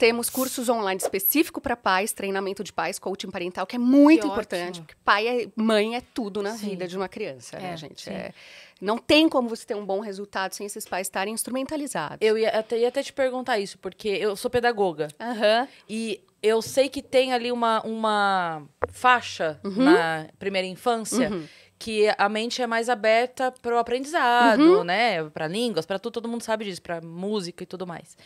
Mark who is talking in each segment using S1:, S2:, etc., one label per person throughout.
S1: temos cursos online específico para pais, treinamento de pais, coaching parental, que é muito que importante, porque pai é mãe é tudo na sim. vida de uma criança, né, é, né, gente? É, não tem como você ter um bom resultado sem esses pais estarem instrumentalizados. Eu ia até, ia até te perguntar isso, porque eu sou pedagoga. Uhum. E eu sei que tem ali
S2: uma, uma faixa uhum. na primeira infância. Uhum. Que a mente é mais aberta para o aprendizado, uhum. né? Para línguas, para tudo, todo mundo sabe disso, para música e tudo mais.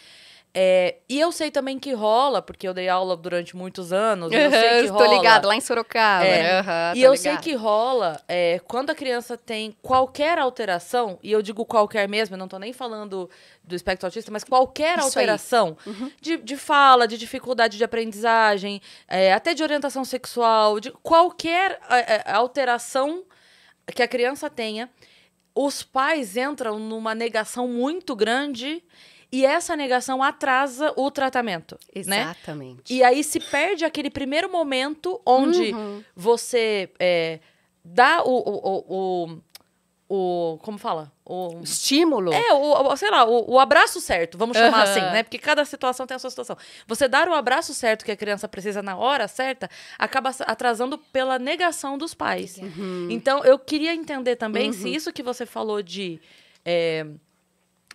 S2: É, e eu sei também que rola, porque eu dei aula durante muitos anos. eu sei que rola. ligado, lá em Sorocaba. É, uhum, e eu ligado. sei que rola
S1: é, quando a criança
S2: tem qualquer alteração, e eu digo qualquer mesmo, eu não tô nem falando do espectro autista, mas qualquer Isso alteração uhum. de, de, fala, de dificuldade de aprendizagem, é, até de orientação sexual, de qualquer é, é, alteração que a criança tenha, os pais entram numa negação muito grande e essa negação atrasa o tratamento. Né? Exatamente. Né? E aí se perde aquele primeiro momento onde uhum. você é, dá o, o, o, o, Como fala? O estímulo. É, o, o sei lá, o, o, abraço certo, vamos chamar uhum. assim, né? Porque cada situação tem a sua situação. Você dar o abraço certo que a criança precisa na hora certa acaba atrasando pela negação dos pais. Uhum. Então, eu queria entender também uhum. se isso que você falou de. É,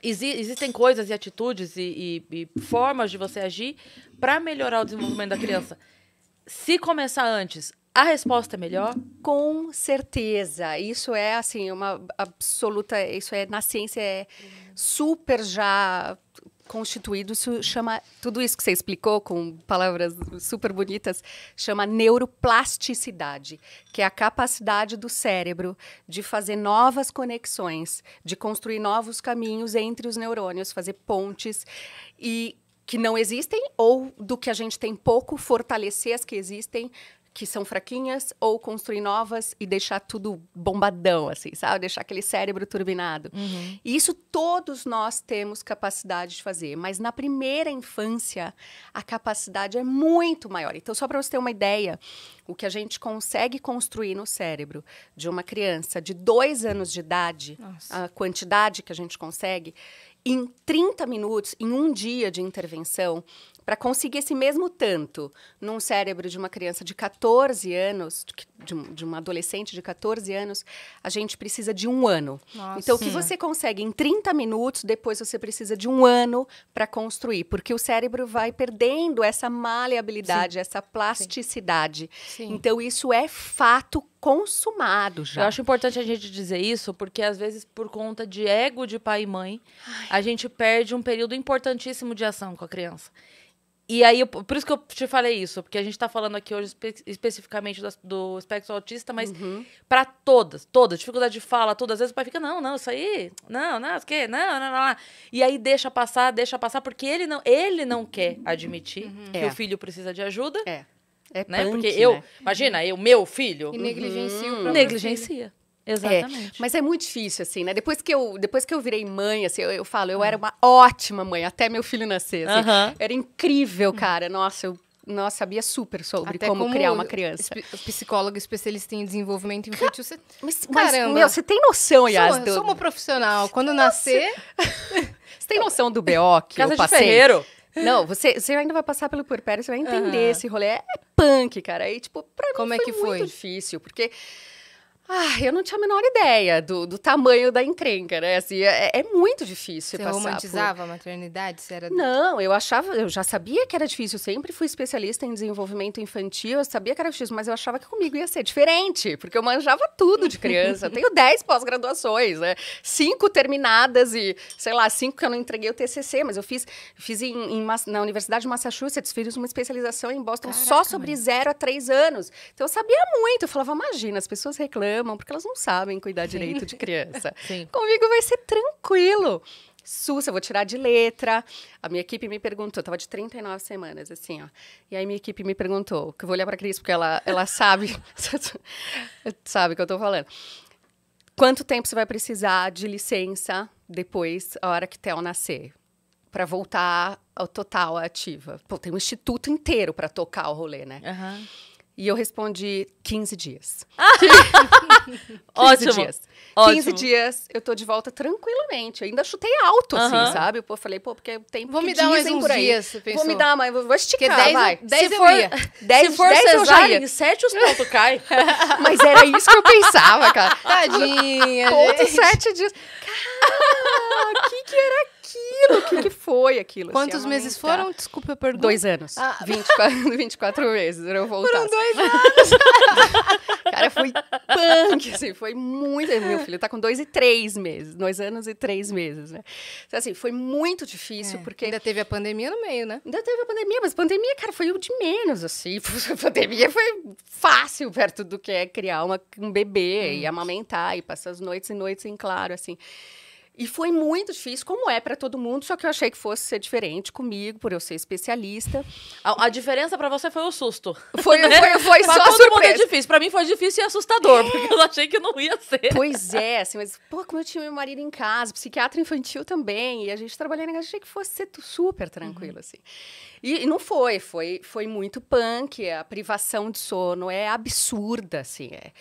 S2: Exi existem coisas e atitudes e, e, e formas de você agir para melhorar o desenvolvimento da criança.
S1: Se começar antes, a resposta é melhor? Com certeza. Isso é assim, uma absoluta. Isso é na ciência é super já constituído isso chama tudo isso que você explicou com palavras super bonitas chama neuroplasticidade que é a capacidade do cérebro de fazer novas conexões de construir novos caminhos entre os neurônios fazer pontes e que não existem ou do que a gente tem pouco fortalecer as que existem que são fraquinhas ou construir novas e deixar tudo bombadão, assim, sabe? Deixar aquele cérebro turbinado. Uhum. E isso todos nós temos capacidade de fazer, mas na primeira infância a capacidade é muito maior. Então, só para você ter uma ideia, o que a gente consegue construir no cérebro de uma criança de dois anos de idade, Nossa. a quantidade que a gente consegue, em 30 minutos, em um dia de intervenção, para conseguir esse mesmo tanto num cérebro de uma criança de 14 anos, de, um, de uma adolescente de 14 anos, a gente precisa de um ano. Nossa. Então, o que você consegue em 30 minutos, depois você precisa de um ano para construir, porque o cérebro vai perdendo essa maleabilidade, Sim. essa plasticidade. Sim. Então, isso é fato consumado já. Eu acho importante a gente
S2: dizer isso, porque às vezes, por conta de ego de pai e mãe, Ai. a gente perde um período importantíssimo de ação com a criança. E aí, por isso que eu te falei isso, porque a gente está falando aqui hoje espe especificamente do, do, espectro autista, mas uhum. para todas, todas, dificuldade de fala, todas. Às vezes o pai fica, não, não, isso aí, não, não, isso aqui, não, não, não. E aí deixa passar, deixa passar, porque ele não, ele não quer admitir uhum. que é. o filho precisa de ajuda. É
S1: é né? Punk, Porque eu, né?
S2: imagina, eu, meu filho. E negligencia uhum. Negligencia.
S1: É, exatamente. É, mas é muito difícil, assim, né? Depois que eu, depois que eu virei mãe, assim, eu, eu falo, eu hum. era uma ótima mãe, até meu filho nascer. Assim, Era incrível, cara. Nossa, eu nossa, sabia super sobre como, como, criar uma criança. psicólogo especialista em desenvolvimento infantil. Você... Mas, Caramba. Mas, meu, você tem noção, Yas? Sou, sou uma profissional. Quando nascer... você tem noção do BO que Casa eu passei? De ferreiro. Não, você, você ainda vai passar pelo purpério, você vai entender uhum. esse rolê. É punk, cara. E, tipo, pra mim Como é que foi? muito difícil, porque ah, eu não tinha a menor ideia do, do tamanho da encrenca, né? Assim, é, é muito difícil você passar. Você romantizava por... a maternidade? era... Não, eu achava, eu já sabia que era difícil. Eu sempre fui especialista em desenvolvimento infantil, eu sabia que era difícil, mas eu achava que comigo ia ser diferente, porque eu manjava tudo de criança. eu tenho dez pós-graduações, né? Cinco terminadas e, sei lá, cinco que eu não entreguei o TCC, mas eu fiz, fiz em, em na Universidade de Massachusetts, fiz uma especialização em Boston Caraca, só sobre mãe. a três anos. Então eu sabia muito, eu falava, imagina, as pessoas reclamam porque elas não sabem cuidar direito de criança. Sim. Comigo vai ser tranquilo. Sus, eu vou tirar de letra. A minha equipe me perguntou, tava de 39 semanas, assim, ó. E aí minha equipe me perguntou, que eu vou olhar pra Cris, porque ela, ela sabe, sabe o que eu tô falando. Quanto tempo você vai precisar de licença depois, a hora que Theo nascer? para voltar ao total ativa. Pô, tem um instituto inteiro para tocar o rolê, né? Uhum. E eu respondi 15 dias. 15 Ótimo. Dias. 15 Ótimo. dias, eu tô de volta tranquilamente. Eu ainda chutei alto, assim, sabe? Eu falei, pô, porque o tempo vou que me dar mais uns por aí. Dias, você pensou. Vou me dar mais, vou esticar, dez, vai. 10 eu for, 10, Se for 10 eu já ia. em 7 os pontos caem. Mas era isso que eu pensava, cara. Tadinha, Ponto 7 dias. Cara, o que que era aquilo? aquilo? O que, que foi aquilo? Assim, Quantos meses foram? Desculpa, eu Dois anos. Ah, 24, 24 meses, eu voltar. Foram dois anos. Cara, foi punk, assim, foi muito... Meu filho tá com dois e três meses, dois anos e três meses, né? Então, assim, foi muito difícil, é, porque... Ainda teve a pandemia no meio, né? Ainda teve a pandemia, mas pandemia, cara, foi o de menos, assim. A pandemia foi fácil perto do que é criar uma, um bebê hum. e uhum. amamentar e passar as noites e noites em claro, assim. E foi muito difícil, como é para todo mundo, só que eu achei que fosse ser diferente comigo, por eu ser especialista. A, a diferença para você foi o susto. Foi, né? foi, foi só todo surpresa. mundo é
S2: difícil. Para mim foi difícil e assustador, porque eu achei que não ia ser. Pois é,
S1: assim, mas pô, como eu tinha meu marido em casa, psiquiatra infantil também, e a gente trabalhando, eu achei que fosse ser super tranquilo uhum. assim. E, e, não foi, foi, foi muito punk, a privação de sono é absurda, assim, é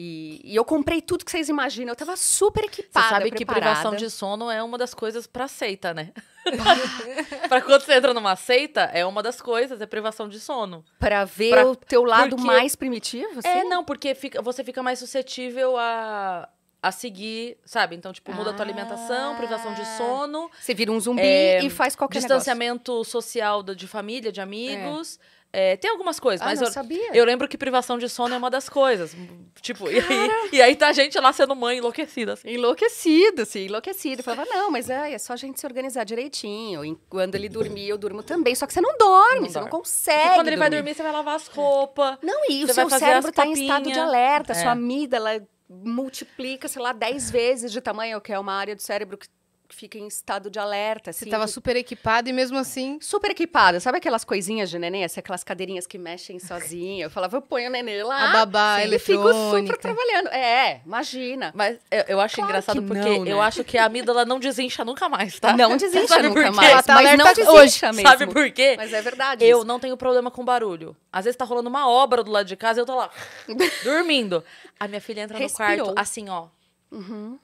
S1: e, e, eu comprei tudo que vocês imaginam. Eu tava super equipada. Você sabe preparada. que privação de
S2: sono é uma das coisas pra seita, né? pra quando você entra numa seita, é uma das coisas, é privação de sono. Pra ver pra... o
S1: teu lado porque... mais primitivo? É, assim? É,
S2: não, porque fica, você fica mais suscetível a, a seguir, sabe? Então, tipo, muda ah, a tua alimentação, privação de ah. sono.
S1: Você vira um zumbi é, e faz qualquer distanciamento
S2: negócio. social de família, de amigos. É. É, tem algumas coisas, ah, mas eu, sabia. eu lembro que privação de sono é uma das coisas. Tipo, e aí, e aí tá a gente lá sendo mãe
S1: enlouquecida. Assim. Enlouquecida, assim, enlouquecida. Falava, não, mas é, é só a gente se organizar direitinho. E quando ele dormir, eu durmo também. Só que você não dorme, não você dorme. não consegue. E quando ele dormir. vai dormir, você vai lavar as roupas. Não, e o seu cérebro tá em estado de alerta, é. sua ela multiplica, sei lá, 10 vezes de tamanho, que é uma área do cérebro que fica em estado de alerta. Assim, Você estava super equipada e mesmo assim. Super equipada. Sabe aquelas coisinhas de neném? Assim, aquelas cadeirinhas que mexem sozinha. Eu falava, eu ponho o neném lá. A babá, sim, eletrônica. E super trabalhando. É, imagina. Mas eu, eu acho claro engraçado porque não, né? eu acho que a amígdala não desincha nunca mais, tá? Não desincha nunca mais. Ela tá mas não desincha hoje, mesmo. Sabe por
S2: quê? Mas é verdade. Eu isso. não tenho problema com barulho. Às vezes tá rolando uma obra do lado de casa e eu tô lá, dormindo. A minha filha entra Respirou. no quarto, assim, ó. Uhum.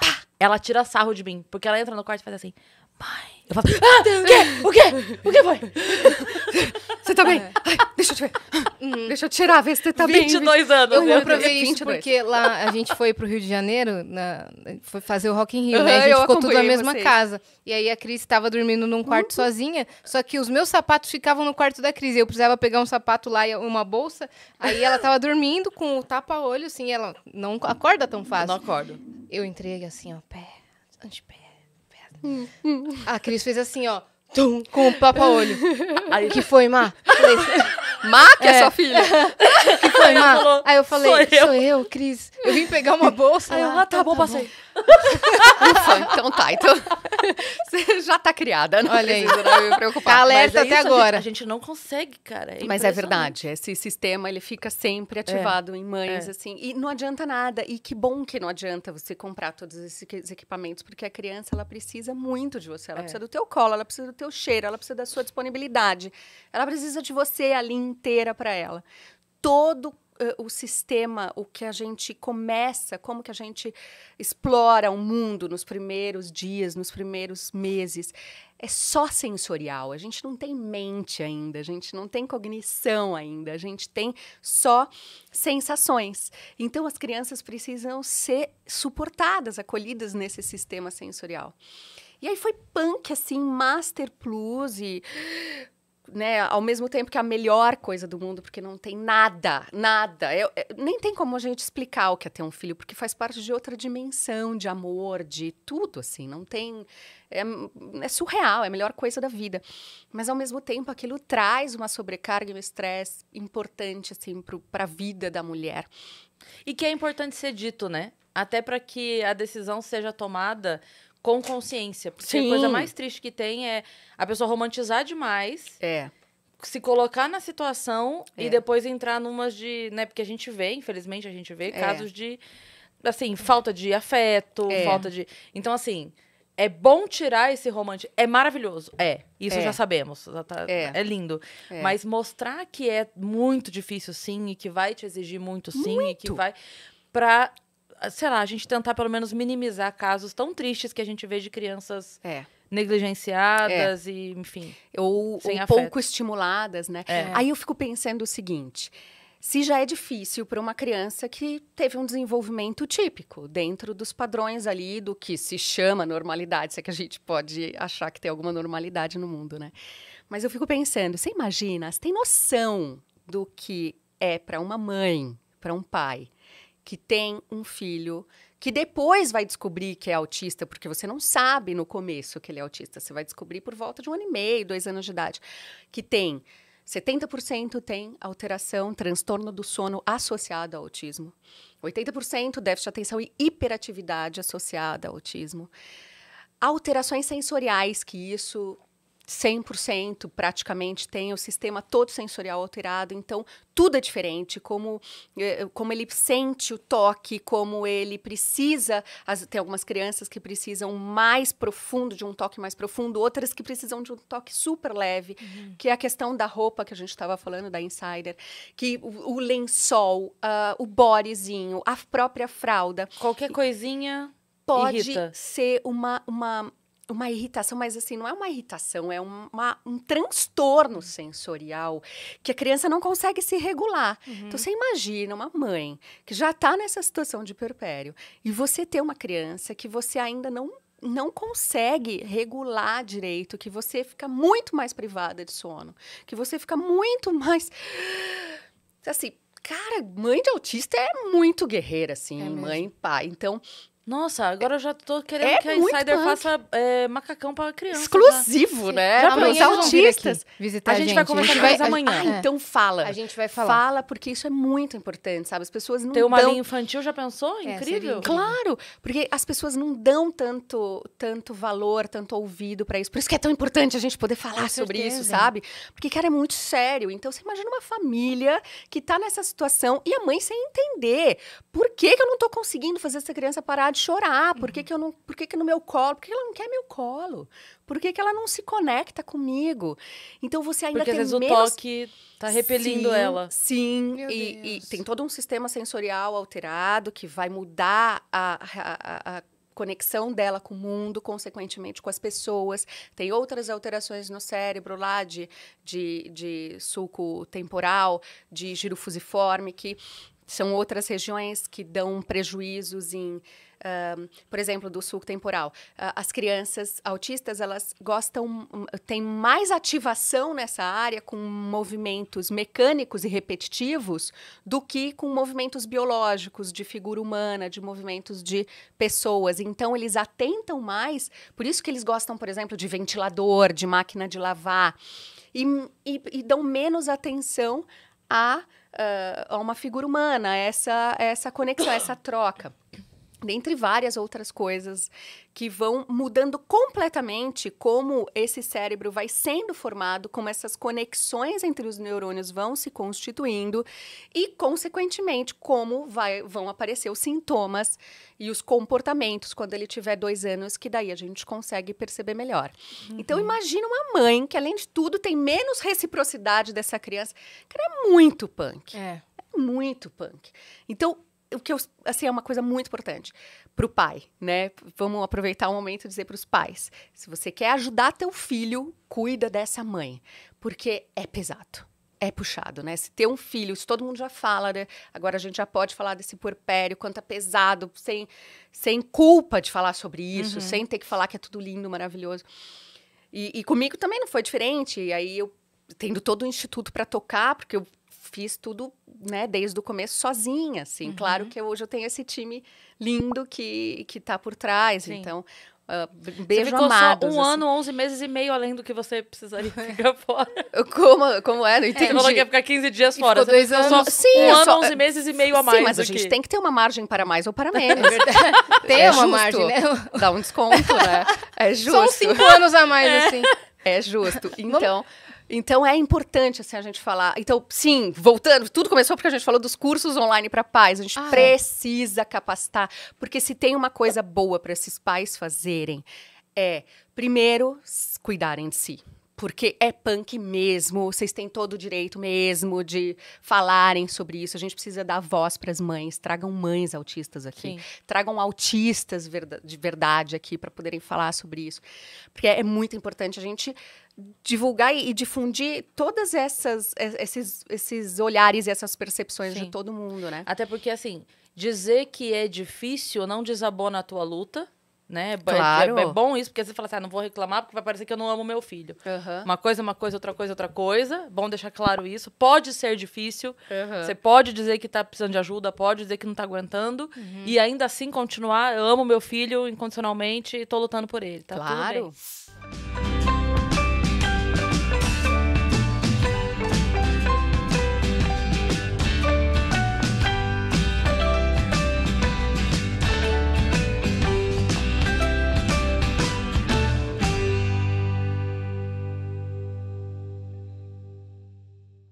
S2: Pá! Ela tira sarro de mim, porque ela entra no quarto e faz assim, mãe. Eu falo,
S1: ah, o quê? O quê? O que foi? Você tá bem? É. Ai, deixa eu te ver. Hum. Deixa eu tirar, ver se você tá 22 bem. 22 anos. Eu reprovei isso porque lá a gente foi pro Rio de Janeiro, na, foi fazer o Rock in Rio, uhum, né? A gente ficou tudo na mesma vocês. casa. E aí a Cris estava dormindo num quarto uhum. sozinha, só que os meus sapatos ficavam no quarto da Cris. Eu precisava pegar um sapato lá e uma bolsa. Aí ela tava dormindo com o tapa-olho, assim, ela não acorda tão fácil. não acordo. Eu entrei assim, ó, pé, antepé, pé hum, hum. A Cris fez assim, ó, tum, com o papa-olho. Aí que foi, Má? Falei, Má, que é, é sua filha. que foi, Má? Aí eu falei, sou eu. sou eu, Cris. Eu vim pegar uma bolsa. Aí eu, ah, tá, tá bom, tá passei. Bom. Ufa, então tá. Então, você já tá criada, não Olha aí. me preocupar. Tá alerta é até agora. A gente, a gente, não consegue, cara. É Mas é verdade. Esse sistema, ele fica sempre é. ativado é. em mães, é. assim. E não adianta nada. E que bom que não adianta você comprar todos esses equipamentos, porque a criança, ela precisa muito de você. Ela é. precisa do teu colo, ela precisa do teu cheiro, ela precisa da sua disponibilidade. Ela precisa de você ali inteira para ela todo eh, o sistema, o que a gente começa, como que a gente explora o mundo nos primeiros dias, nos primeiros meses, é só sensorial. A gente não tem mente ainda, a gente não tem cognição ainda, a gente tem só sensações. Então as crianças precisam ser suportadas, acolhidas nesse sistema sensorial. E aí foi punk, assim, Master Plus e né, ao mesmo tempo que a melhor coisa do mundo, porque não tem nada, nada. Eu, eu, nem tem como a gente explicar o que é ter um filho, porque faz parte de outra dimensão de amor, de tudo, assim. Não tem. É, é surreal, é a melhor coisa da vida. Mas ao mesmo tempo, aquilo traz uma sobrecarga e um estresse importante, assim, para a vida da mulher. E que é importante ser dito, né? Até para
S2: que a decisão seja tomada com consciência. Porque Sim. a coisa mais triste que tem é a pessoa romantizar demais. É. Se colocar na situação é. e depois entrar numas de. Né, porque a gente vê, infelizmente, a gente vê é. casos de. Assim, falta de afeto, é. falta de. Então, assim. É bom tirar esse romance. É maravilhoso. É. Isso é. já sabemos. Já tá, é. é. lindo. É. Mas mostrar que é muito difícil, sim, e que vai te exigir muito, sim, muito. e que vai. Pra sei lá, a gente tentar pelo menos minimizar casos tão tristes que a gente vê de crianças. É
S1: negligenciadas é. e, enfim. Ou, ou pouco estimuladas, né? É. Aí eu fico pensando o seguinte. Se já é difícil para uma criança que teve um desenvolvimento típico, dentro dos padrões ali do que se chama normalidade, se é que a gente pode achar que tem alguma normalidade no mundo, né? Mas eu fico pensando, você imagina, você tem noção do que é para uma mãe, para um pai, que tem um filho que depois vai descobrir que é autista, porque você não sabe no começo que ele é autista, você vai descobrir por volta de um ano e meio, dois anos de idade, que tem 70% tem alteração, transtorno do sono associado ao autismo, 80% déficit de atenção e hiperatividade associada ao autismo, alterações sensoriais, que isso 100% praticamente tem o sistema todo sensorial alterado, então tudo é diferente, como, eh, eh, como ele sente o toque, como ele precisa, as, tem algumas crianças que precisam mais profundo, de um toque mais profundo, outras que precisam de um toque super leve, uhum. que é a questão da roupa que a gente estava falando, da Insider, que o, o lençol, uh, o bodezinho, a própria fralda. Qualquer coisinha pode Irrita. ser uma, uma uma irritação, mas assim, não é uma irritação, é uma, um transtorno sensorial que a criança não consegue se regular. Uhum. Então, você imagina uma mãe que já está nessa situação de perpério e você ter uma criança que você ainda não não consegue regular direito, que você fica muito mais privada de sono, que você fica muito mais assim, cara, mãe de autista é muito guerreira assim, é mãe, pai. Então, nossa, agora eu já tô querendo é que a Insider punk. faça
S2: é, macacão pra criança. Exclusivo,
S1: né? Já os autistas. Visitar a, gente, gente vai conversar com amanhã. Ah, é. então fala. A gente vai falar. Fala, porque isso é muito importante, sabe? As pessoas não Ter uma dão... linha infantil, já pensou? É, incrível. incrível. Claro, porque as pessoas não dão tanto, tanto valor, tanto ouvido pra isso. Por isso que é tão importante a gente poder falar com sobre certeza. isso, sabe? Porque, cara, é muito sério. Então, você imagina uma família que tá nessa situação e a mãe sem entender por que, que eu não tô conseguindo fazer essa criança parar de chorar. Por que, uhum. que eu não. Por que, que no meu colo? Por que ela não quer meu colo? Por que, que ela não se conecta comigo? Então você ainda Porque, tem menos... Porque às vezes o toque
S2: tá repelindo sim, ela.
S1: Sim, e, e, tem todo um sistema sensorial alterado que vai mudar a, a, a, a conexão dela com o mundo, consequentemente com as pessoas. Tem outras alterações no cérebro lá de, de, de sulco temporal, de giro fusiforme, que são outras regiões que dão prejuízos em por exemplo, do sulco temporal. Uh, as crianças autistas, elas gostam, hum, têm mais ativação nessa área com movimentos mecânicos e repetitivos do que com movimentos biológicos, de figura humana, de movimentos de pessoas. Então, eles atentam mais, por isso que eles gostam, por exemplo, de ventilador, de máquina de lavar. E, e, e, dão menos atenção a, uh, uma figura humana, essa, essa conexão, essa troca dentre várias outras coisas que vão mudando completamente como esse cérebro vai sendo formado, como essas conexões entre os neurônios vão se constituindo e, consequentemente, como vai, vão aparecer os sintomas e os comportamentos quando ele tiver dois anos, que daí a gente consegue perceber melhor. Uhum. Então, imagina uma mãe que, além de tudo, tem menos reciprocidade dessa criança, que era é muito punk. É. é. Muito punk. Então, o que eu, assim, é uma coisa muito importante para o pai, né? Vamos aproveitar o momento e dizer para os pais. Se você quer ajudar teu filho, cuida dessa mãe, porque é pesado é puxado, né? Se ter um filho, se todo mundo já fala, né? Agora a gente já pode falar desse porpério, quanto é pesado, sem, sem culpa de falar sobre isso, uhum. sem ter que falar que é tudo lindo, maravilhoso. E, e comigo também não foi diferente. E aí eu tendo todo o instituto para tocar, porque eu fiz tudo, né, desde o começo sozinha, assim. Uhum. Claro que hoje eu tenho esse time lindo que que tá por trás, Sim. então Uh, beijo você ficou amados, só um assim. ano,
S2: 11 meses e meio além do que você precisaria ficar fora.
S1: Como, como é? Não entendi. É, você falou que ia
S2: ficar 15 dias fora. dois anos. Só sim, um ano, só, 11 meses e meio a mais. Sim, mas a gente que... tem
S1: que ter uma margem para mais ou para menos. É tem é uma justo. margem, né? Dá um desconto, né? É justo. São cinco anos a mais, é. assim. É justo. Então, então é importante assim a gente falar. Então, sim, voltando, tudo começou porque a gente falou dos cursos online para pais. A gente ah, é. precisa capacitar, porque se tem uma coisa boa para esses pais fazerem é, primeiro, cuidarem de si porque é punk mesmo, vocês têm todo o direito mesmo de falarem sobre isso. A gente precisa dar voz para as mães. Tragam mães autistas aqui. Sim. Tragam autistas de verdade aqui para poderem falar sobre isso. Porque é muito importante a gente divulgar e, difundir todas essas esses, esses olhares e essas percepções Sim. de todo mundo, né? Até porque assim, dizer que é difícil não desabona
S2: a tua luta né? É, é, claro. É, é, bom isso, porque você fala assim, ah, não vou reclamar porque vai parecer que eu não amo meu filho. Uhum. Uma coisa, é uma coisa, outra coisa, outra coisa. Bom deixar claro isso. Pode ser difícil. Uhum. Você pode dizer que tá precisando de ajuda, pode dizer que não tá aguentando. Uhum. E ainda assim continuar, eu amo meu filho incondicionalmente e tô lutando por ele. Tá claro.